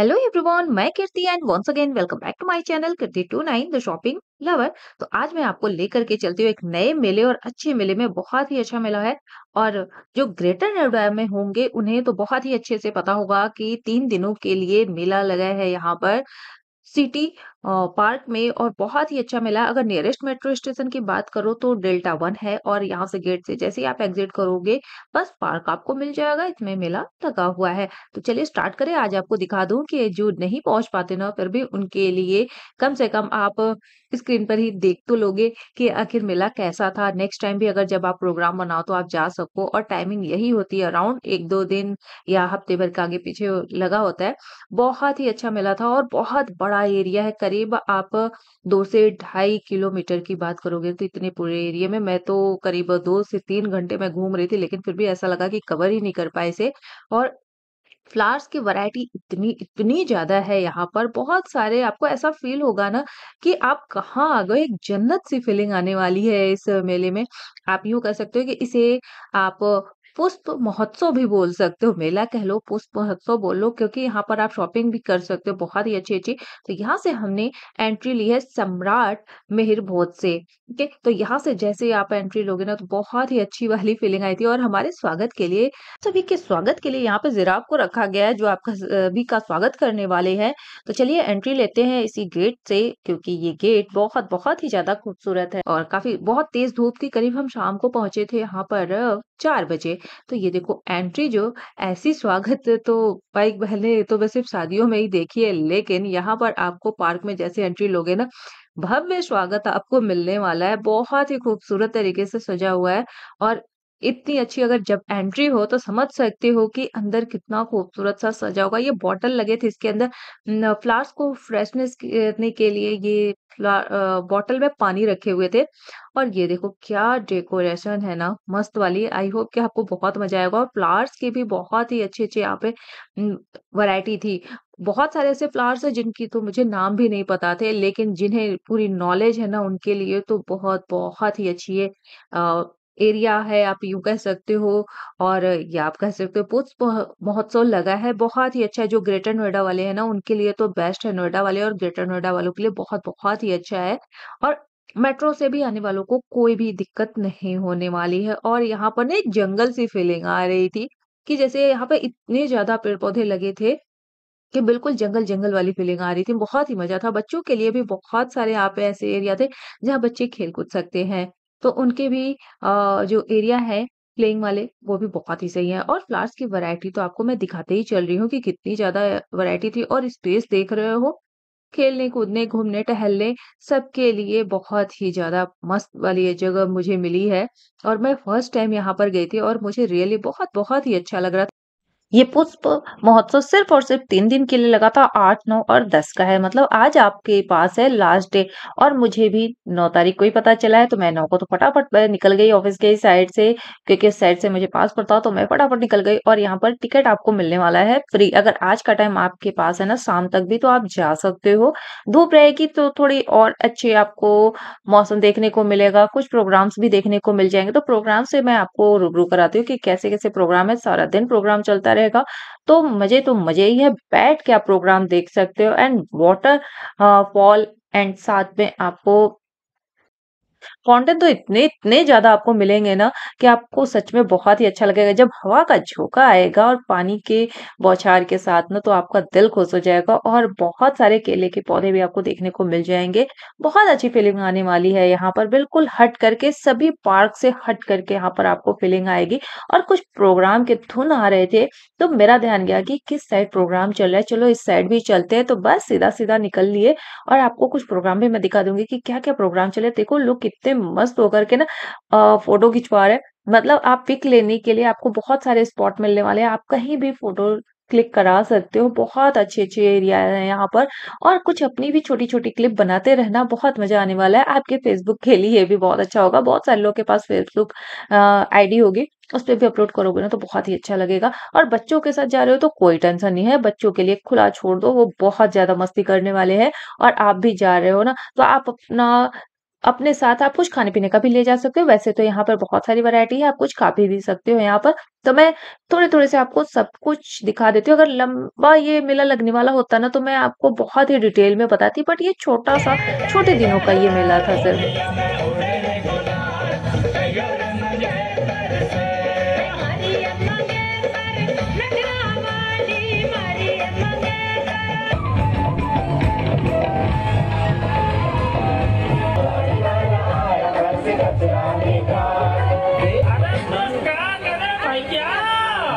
Hello everyone मैं Kirti and once again welcome back to my channel Kirti to nine the shopping lover तो आज मैं आपको लेकर के चलती हूँ एक नए मेले और अच्छे मेले में बहुत ही अच्छा मेला है और जो ग्रेटर नोएडा में होंगे उन्हें तो बहुत ही अच्छे से पता होगा कि तीन दिनों के लिए मेला लगा है यहाँ पर सिटी पार्क में और बहुत ही अच्छा मिला अगर नियरेस्ट मेट्रो स्टेशन की बात करो तो डेल्टा वन है और यहाँ से गेट से जैसे ही आप एग्जिट करोगे बस पार्क आपको मिल जाएगा इसमें मेला लगा हुआ है तो चलिए स्टार्ट करें आज आपको दिखा दूं कि जो नहीं पहुंच पाते ना फिर भी उनके लिए कम से कम आप स्क्रीन पर ही देख तो लोगे कि आखिर मेला कैसा था नेक्स्ट टाइम भी अगर जब आप प्रोग्राम बनाओ तो आप जा सको और टाइमिंग यही होती है अराउंड एक दो दिन या हफ्ते भर के आगे पीछे लगा होता है बहुत ही अच्छा मेला था और बहुत बड़ा एरिया है करीब आप दो से ढाई किलोमीटर की बात करोगे तो इतने पूरे एरिया में मैं तो करीब दो से तीन घंटे में घूम रही थी लेकिन फिर भी ऐसा लगा कि कवर ही नहीं कर पाए इसे और फ्लावर्स की वैरायटी इतनी इतनी ज्यादा है यहाँ पर बहुत सारे आपको ऐसा फील होगा ना कि आप कहाँ आ गए एक जन्नत सी फीलिंग आने वाली है इस मेले में आप यूँ कह सकते हो कि इसे आप पुष्प महोत्सव भी बोल सकते हो मेला कह लो पुष्प महोत्सव बोल लो क्योंकि यहाँ पर आप शॉपिंग भी कर सकते हो बहुत ही अच्छी अच्छी तो यहाँ से हमने एंट्री ली है सम्राट मेहर बोध से ठीक है तो यहाँ से जैसे आप एंट्री लोगे ना तो बहुत ही अच्छी वाली फीलिंग आई थी और हमारे स्वागत के लिए सभी के स्वागत के लिए यहाँ पे जिराब को रखा गया है जो आपका सभी का स्वागत करने वाले है तो चलिए एंट्री लेते हैं इसी गेट से क्योंकि ये गेट बहुत बहुत ही ज्यादा खूबसूरत है और काफी बहुत तेज धूप के करीब हम शाम को पहुंचे थे यहाँ पर चार बजे तो ये देखो एंट्री जो ऐसी स्वागत तो बाइक पहले तो वैसे शादियों में ही देखी है लेकिन यहाँ पर आपको पार्क में जैसे एंट्री लोगे ना भव्य स्वागत आपको मिलने वाला है बहुत ही खूबसूरत तरीके से सजा हुआ है और इतनी अच्छी अगर जब एंट्री हो तो समझ सकते हो कि अंदर कितना खूबसूरत सा सजा होगा ये बॉटल लगे थे इसके अंदर फ्लावर्स को फ्रेशनेस करने के लिए ये बॉटल में पानी रखे हुए थे और ये देखो क्या डेकोरेशन है ना मस्त वाली आई होप कि आपको बहुत मजा आएगा और फ्लावर्स के भी बहुत ही अच्छे अच्छे यहाँ पे वैरायटी थी बहुत सारे ऐसे फ्लावर्स हैं जिनकी तो मुझे नाम भी नहीं पता थे लेकिन जिन्हें पूरी नॉलेज है ना उनके लिए तो बहुत बहुत ही अच्छी है एरिया है आप यूं कह सकते हो और ये आप कह सकते हो पुष्प महोत्सव लगा है बहुत ही अच्छा है जो ग्रेटर नोएडा वाले हैं ना उनके लिए तो बेस्ट है नोएडा वाले और ग्रेटर नोएडा वालों के लिए बहुत बहुत ही अच्छा है और मेट्रो से भी आने वालों को कोई भी दिक्कत नहीं होने वाली है और यहाँ पर ना जंगल सी फीलिंग आ रही थी कि जैसे यहाँ पे इतने ज्यादा पेड़ पौधे लगे थे कि बिल्कुल जंगल जंगल वाली फीलिंग आ रही थी बहुत ही मजा था बच्चों के लिए भी बहुत सारे यहाँ पे ऐसे एरिया थे जहाँ बच्चे खेल कूद सकते हैं तो उनके भी अ, जो एरिया है प्लेइंग वाले वो भी बहुत ही सही है और फ्लावर्स की वैरायटी तो आपको मैं दिखाते ही चल रही हूँ कि कितनी ज़्यादा वैरायटी थी और स्पेस देख रहे हो खेलने कूदने घूमने टहलने सबके लिए बहुत ही ज़्यादा मस्त वाली ये जगह मुझे मिली है और मैं फर्स्ट टाइम यहाँ पर गई थी और मुझे रियली बहुत बहुत ही अच्छा लग रहा था ये पुष्प महोत्सव सिर्फ और सिर्फ तीन दिन के लिए लगा था आठ नौ और दस का है मतलब आज आपके पास है लास्ट डे और मुझे भी नौ तारीख को ही पता चला है तो मैं नौ को तो फटाफट निकल गई ऑफिस के साइड से क्योंकि उस साइड से मुझे पास पड़ता तो मैं फटाफट निकल गई और यहाँ पर टिकट आपको मिलने वाला है फ्री अगर आज का टाइम आपके पास है ना शाम तक भी तो आप जा सकते हो धूप रहेगी तो थोड़ी और अच्छी आपको मौसम देखने को मिलेगा कुछ प्रोग्राम्स भी देखने को मिल जाएंगे तो प्रोग्राम से मैं आपको रूबरू कराती हूँ कि कैसे कैसे प्रोग्राम है सारा दिन प्रोग्राम चलता रहेगा तो मजे तो मजे ही है बैठ के आप प्रोग्राम देख सकते हो एंड वॉटर फॉल एंड साथ में आपको फॉन्टेन तो इतने इतने ज़्यादा आपको मिलेंगे ना कि आपको सच में बहुत ही अच्छा लगेगा जब हवा का झोंका आएगा और पानी के बौछार के साथ ना तो आपका दिल खुश हो जाएगा और बहुत सारे केले के पौधे भी आपको देखने को मिल जाएंगे बहुत अच्छी फीलिंग आने वाली है यहाँ पर बिल्कुल हट करके सभी पार्क से हट करके यहाँ पर आपको फीलिंग आएगी और कुछ प्रोग्राम के धुन आ रहे थे तो मेरा ध्यान गया कि किस साइड प्रोग्राम चल रहा है चलो इस साइड भी चलते हैं तो बस सीधा सीधा निकल लिए और आपको कुछ प्रोग्राम भी मैं दिखा दूंगी कि क्या क्या प्रोग्राम चले देखो लोग इतने मस्त होकर के ना फोटो खिंचवा रहे मतलब आप पिक लेने के लिए आपको बहुत सारे स्पॉट मिलने वाले हैं आप कहीं भी फोटो क्लिक करा सकते हो बहुत अच्छे अच्छे एरिया है यहाँ पर और कुछ अपनी भी छोटी छोटी क्लिप बनाते रहना बहुत मजा आने वाला है आपके फेसबुक के लिए भी बहुत अच्छा होगा बहुत सारे लोगों के पास फेसबुक आईडी होगी उस पर भी अपलोड करोगे ना तो बहुत ही अच्छा लगेगा और बच्चों के साथ जा रहे हो तो कोई टेंशन नहीं है बच्चों के लिए खुला छोड़ दो वो बहुत ज्यादा मस्ती करने वाले हैं और आप भी जा रहे हो ना तो आप अपना अपने साथ आप कुछ खाने पीने का भी ले जा सकते हो वैसे तो यहाँ पर बहुत सारी वैरायटी है आप कुछ खा भी, भी सकते हो यहाँ पर तो मैं थोड़े थोड़े से आपको सब कुछ दिखा देती हूँ अगर लंबा ये मेला लगने वाला होता ना तो मैं आपको बहुत ही डिटेल में बताती बट ये छोटा सा छोटे दिनों का ये मेला था सिर्फ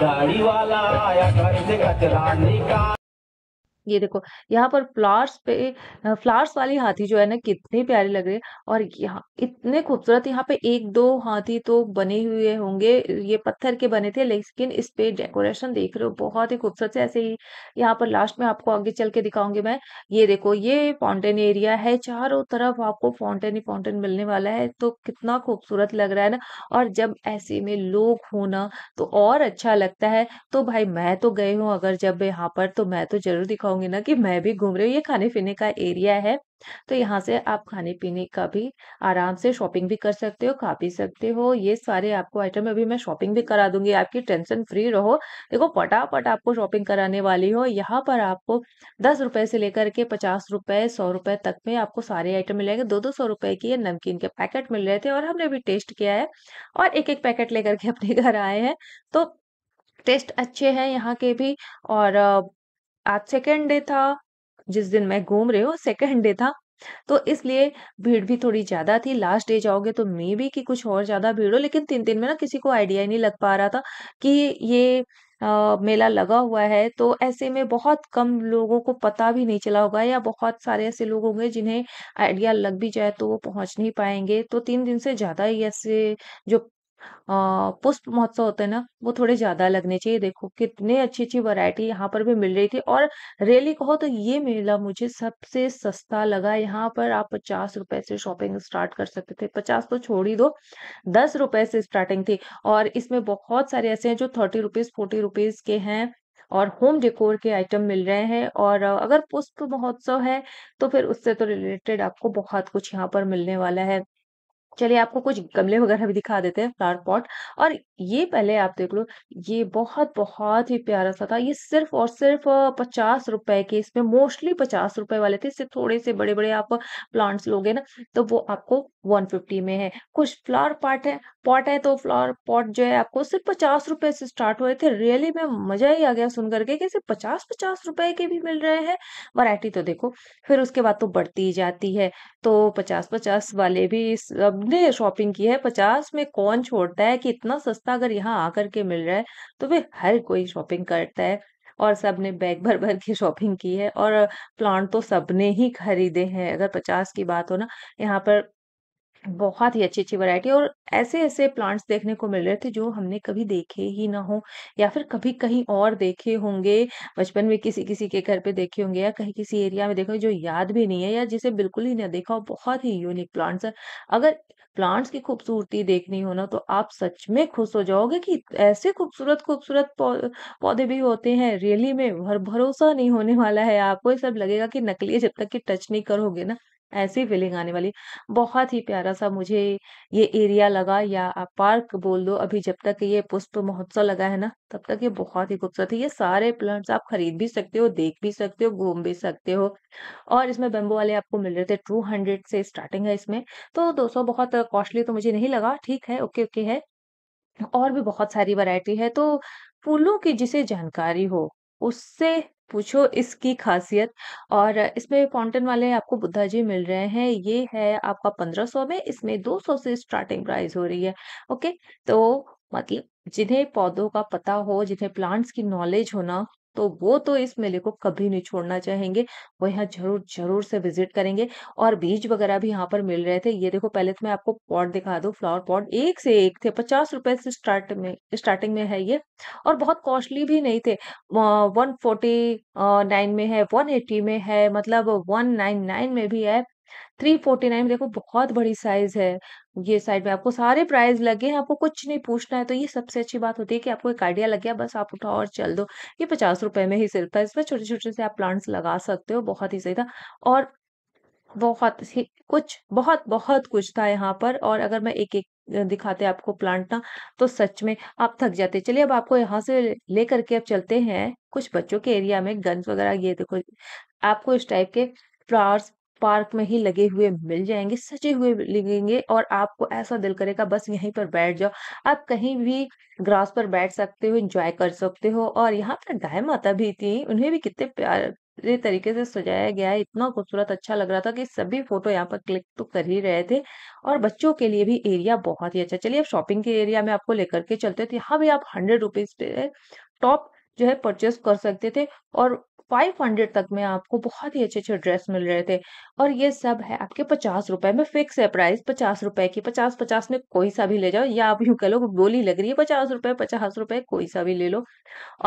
दाढ़ी वाला आया घर से कचरा निकाल ये देखो यहाँ पर फ्लावर्स पे फ्लावर्स वाली हाथी जो है ना कितने प्यारे लग रहे हैं और यहाँ इतने खूबसूरत यहाँ पे एक दो हाथी तो बने हुए होंगे ये पत्थर के बने थे लेकिन इस पे डेकोरेशन देख रहे हो बहुत ही खूबसूरत है ऐसे ही यहाँ पर लास्ट में आपको आगे चल के दिखाऊंगी मैं ये देखो ये फाउंटेन एरिया है चारों तरफ आपको फाउंटेन ही फाउंटेन मिलने वाला है तो कितना खूबसूरत लग रहा है ना और जब ऐसे में लोग होना तो और अच्छा लगता है तो भाई मैं तो गई हूँ अगर जब यहाँ पर तो मैं तो जरूर दिखाऊंगी चाहूँगी ना कि मैं भी घूम रही हूँ ये खाने पीने का एरिया है तो यहाँ से आप खाने पीने का भी आराम से शॉपिंग भी कर सकते हो खा पी सकते हो ये सारे आपको आइटम अभी मैं शॉपिंग भी करा दूंगी आपकी टेंशन फ्री रहो देखो फटाफट आपको शॉपिंग कराने वाली हो यहाँ पर आपको दस रुपए से लेकर के पचास रुपए सौ रुपए तक में आपको सारे आइटम मिलेंगे दो दो सौ रुपए की ये नमकीन के पैकेट मिल रहे थे और हमने भी टेस्ट किया है और एक एक पैकेट लेकर के अपने घर आए हैं तो टेस्ट अच्छे हैं यहाँ के भी और आज सेकेंड डे था जिस दिन मैं घूम रही हूँ सेकेंड डे था तो इसलिए भीड़ भी थोड़ी ज्यादा थी लास्ट डे जाओगे तो मे भी कि कुछ और ज्यादा भीड़ हो लेकिन तीन दिन में ना किसी को आइडिया ही नहीं लग पा रहा था कि ये आ, मेला लगा हुआ है तो ऐसे में बहुत कम लोगों को पता भी नहीं चला होगा या बहुत सारे ऐसे लोग होंगे जिन्हें आइडिया लग भी जाए तो वो पहुंच नहीं पाएंगे तो तीन दिन से ज्यादा ही ऐसे जो पुष्प महोत्सव होते हैं ना वो थोड़े ज़्यादा लगने चाहिए देखो कितने अच्छी अच्छी वैरायटी यहाँ पर भी मिल रही थी और रेली कहो तो ये मेला मुझे सबसे सस्ता लगा यहाँ पर आप पचास रुपए से शॉपिंग स्टार्ट कर सकते थे पचास तो छोड़ ही दो दस रुपए से स्टार्टिंग थी और इसमें बहुत सारे ऐसे हैं जो थर्टी रुपीज फोर्टी रुपीज के हैं और होम डेकोर के आइटम मिल रहे हैं और अगर पुष्प महोत्सव है तो फिर उससे तो रिलेटेड आपको बहुत कुछ यहाँ पर मिलने वाला है चलिए आपको कुछ गमले वगैरह भी दिखा देते हैं फ्लावर पॉट और ये पहले आप देख लो ये बहुत बहुत ही प्यारा सा था ये सिर्फ और सिर्फ पचास रुपए के इसमें मोस्टली पचास रुपए वाले थे इससे थोड़े से बड़े बड़े आप प्लांट्स लोगे ना तो वो आपको वन फिफ्टी में है कुछ फ्लावर पॉट है पॉट है तो फ्लावर पॉट जो है आपको सिर्फ पचास रुपए से स्टार्ट हुए थे रियली में मजा ही आ गया सुन करके कि सिर्फ पचास पचास रुपए के भी मिल रहे हैं वरायटी तो देखो फिर उसके बाद तो बढ़ती जाती है तो पचास पचास वाले भी सब सबने शॉपिंग की है पचास में कौन छोड़ता है कि इतना सस्ता अगर यहाँ आकर के मिल रहा है तो वे हर कोई शॉपिंग करता है और सबने बैग भर भर के शॉपिंग की है और प्लांट तो सबने ही खरीदे हैं अगर पचास की बात हो ना यहाँ पर बहुत ही अच्छी अच्छी वैरायटी और ऐसे ऐसे प्लांट्स देखने को मिल रहे थे जो हमने कभी देखे ही ना हो या फिर कभी कहीं और देखे होंगे बचपन में किसी किसी के घर पे देखे होंगे या कहीं किसी एरिया में देखे होंगे जो याद भी नहीं है या जिसे बिल्कुल ही ना देखा हो बहुत ही यूनिक प्लांट्स है अगर प्लांट्स की खूबसूरती देखनी हो ना तो आप सच में खुश हो जाओगे कि ऐसे खूबसूरत खूबसूरत पौधे भी होते हैं रियली में भर भरोसा नहीं होने वाला है आपको ये सब लगेगा कि नकली जब तक कि टच नहीं करोगे ना ऐसी फीलिंग आने वाली बहुत ही प्यारा सा मुझे ये एरिया लगा या आप पार्क बोल दो अभी जब तक ये पुष्प महोत्सव लगा है ना तब तक ये बहुत ही खूबसूरत है ये सारे प्लांट्स आप खरीद भी सकते हो देख भी सकते हो घूम भी सकते हो और इसमें बेम्बो वाले आपको मिल रहे थे टू हंड्रेड से स्टार्टिंग है इसमें तो दो सौ बहुत कॉस्टली तो मुझे नहीं लगा ठीक है ओके ओके है और भी बहुत सारी वैरायटी है तो फूलों की जिसे जानकारी हो उससे पूछो इसकी ख़ासियत और इसमें फ़ाउंटेन वाले आपको बुद्धा जी मिल रहे हैं। ये है आपका 1500 में इसमें 200 से स्टार्टिंग प्राइस हो रही है, ओके? तो मतलब जिन्हें पौधों का पता हो, जिन्हें प्लांट्स की नॉलेज होना तो वो तो इस मेले को कभी नहीं छोड़ना चाहेंगे वो यहाँ जरूर जरूर से विजिट करेंगे और बीज वगैरह भी यहाँ पर मिल रहे थे ये देखो पहले तो मैं आपको पॉट दिखा दू फ्लावर पॉट एक से एक थे पचास रुपए से स्टार्ट में स्टार्टिंग में है ये और बहुत कॉस्टली भी नहीं थे वन फोर्टी नाइन में है वन एटी में है मतलब वन नाइन नाइन में भी है थ्री फोर्टी नाइन देखो बहुत बड़ी साइज है ये साइड में आपको सारे प्राइस लगे हैं आपको कुछ नहीं पूछना है तो ये सबसे अच्छी बात होती है कि आपको एक आइडिया लग गया बस आप उठाओ और चल दो ये पचास रुपए में ही सिर्फ है इसमें छोटे छोटे से आप प्लांट्स लगा सकते हो बहुत ही सही था और बहुत ही कुछ बहुत बहुत कुछ था यहाँ पर और अगर मैं एक एक दिखाते आपको प्लांट ना तो सच में आप थक जाते चलिए अब आपको यहाँ से लेकर के अब चलते हैं कुछ बच्चों के एरिया में गन्स वगैरह ये देखो आपको इस टाइप के फ्लावर्स पार्क में ही लगे हुए मिल जाएंगे सजे हुए लगेंगे और आपको ऐसा दिल करेगा बस यहीं पर बैठ जाओ आप कहीं भी ग्रास पर बैठ सकते हो एंजॉय कर सकते हो और यहाँ पर गाय माता भी थी उन्हें भी कितने प्यार तरीके से सजाया गया है इतना खूबसूरत अच्छा लग रहा था कि सभी फोटो यहाँ पर क्लिक तो कर ही रहे थे और बच्चों के लिए भी एरिया बहुत ही अच्छा चलिए अब शॉपिंग के एरिया में आपको लेकर के चलते हो तो यहाँ भी आप हंड्रेड रुपीज पे टॉप जो है परचेस कर सकते थे और 500 तक में आपको बहुत ही अच्छे अच्छे ड्रेस मिल रहे थे और ये सब है आपके पचास रुपए में फिक्स है प्राइस पचास रुपए की पचास पचास में कोई सा भी ले जाओ या आप यूँ कह लो बोली लग रही है पचास रुपए पचास रुपए कोई सा भी ले लो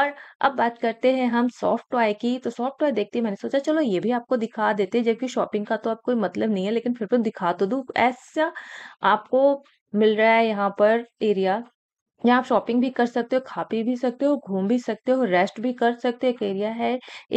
और अब बात करते हैं हम सॉफ्ट टॉय की तो सॉफ्ट टॉय देखते मैंने सोचा चलो ये भी आपको दिखा देते जबकि शॉपिंग का तो आप कोई मतलब नहीं है लेकिन फिर भी तो दिखा तो दू ऐसा आपको मिल रहा है यहाँ पर एरिया यहाँ आप शॉपिंग भी कर सकते हो खा पी भी सकते हो घूम भी सकते हो रेस्ट भी कर सकते हो एक एरिया है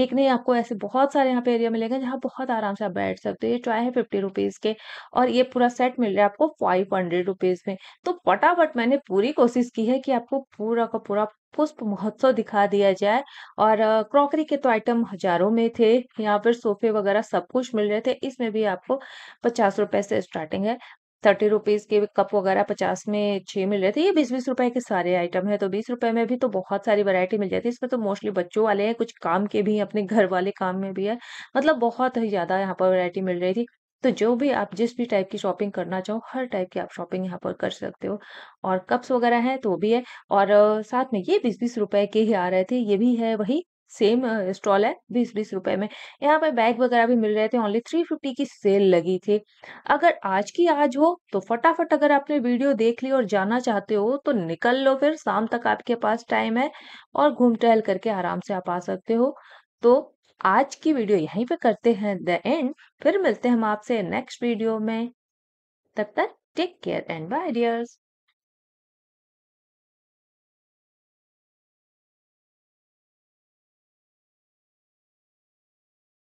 एक नहीं आपको ऐसे बहुत सारे यहाँ पे एरिया मिलेगा जहाँ बहुत आराम से आप बैठ सकते हो ये टॉय है फिफ्टी रुपीज़ के और ये पूरा सेट मिल रहा है आपको फाइव हंड्रेड रुपीज़ में तो फटाफट मैंने पूरी कोशिश की है कि आपको पूरा का पूरा पुष्प महोत्सव दिखा दिया जाए और क्रॉकरी के तो आइटम हजारों में थे यहाँ पर सोफे वगैरह सब कुछ मिल रहे थे इसमें भी आपको पचास रुपए से स्टार्टिंग है थर्टी रुपीज के कप वगैरह पचास में छह मिल रहे थे ये बीस बीस रुपए के सारे आइटम है तो बीस रुपए में भी तो बहुत सारी वैरायटी मिल जाती है इसमें तो मोस्टली बच्चों वाले हैं कुछ काम के भी अपने घर वाले काम में भी है मतलब बहुत ही ज़्यादा यहाँ पर वैरायटी मिल रही थी तो जो भी आप जिस भी टाइप की शॉपिंग करना चाहो हर टाइप की आप शॉपिंग यहाँ पर कर सकते हो और कप्स वगैरह हैं तो भी है और साथ में ये बीस बीस रुपए के ही आ रहे थे ये भी है वही सेम स्टॉल है बीस बीस रुपए में यहाँ पर बैग वगैरह भी मिल रहे थे ओनली थ्री फिफ्टी की सेल लगी थी अगर आज की आज हो तो फटाफट अगर आपने वीडियो देख ली और जाना चाहते हो तो निकल लो फिर शाम तक आपके पास टाइम है और घूम टहल करके आराम से आप आ सकते हो तो आज की वीडियो यहीं पे करते हैं द एंड फिर मिलते हैं हम आपसे नेक्स्ट वीडियो में तब तक take care and bye dears